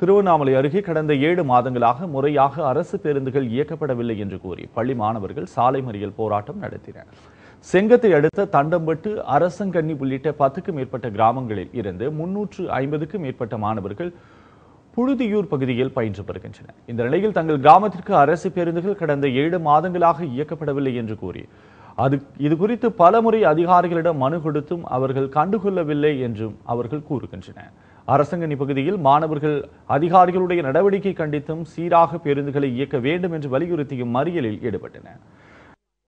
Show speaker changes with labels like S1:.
S1: திருவண்ணாமலை அருகே கடந்த ஏழு மாதங்களாக முறையாக அரசு பேருந்துகள் இயக்கப்படவில்லை என்று கூறி பள்ளி மாணவர்கள் சாலை மறியல் போராட்டம் நடத்தினர் செங்கத்தை அடுத்த தண்டம்பட்டு அரசங்கண்ணி உள்ளிட்ட பத்துக்கும் மேற்பட்ட கிராமங்களில் இருந்து முன்னூற்று ஐம்பதுக்கும் மேற்பட்ட மாணவர்கள் புழுதியூர் பகுதியில் பயின்று வருகின்றனர் இந்த நிலையில் தங்கள் கிராமத்திற்கு அரசு பேருந்துகள் கடந்த ஏழு மாதங்களாக இயக்கப்படவில்லை என்று கூறி அது இது குறித்து பலமுறை அதிகாரிகளிடம் மனு கொடுத்தும் அவர்கள் கண்டுகொள்ளவில்லை என்றும் அவர்கள் கூறுகின்றனர் அரசங்கனி பகுதியில் மாணவர்கள் அதிகாரிகளுடைய நடவடிக்கை கண்டித்தும் சீராக பேருந்துகளை இயக்க வேண்டும் என்று வலியுறுத்தியும் மறியலில் ஈடுபட்டனர்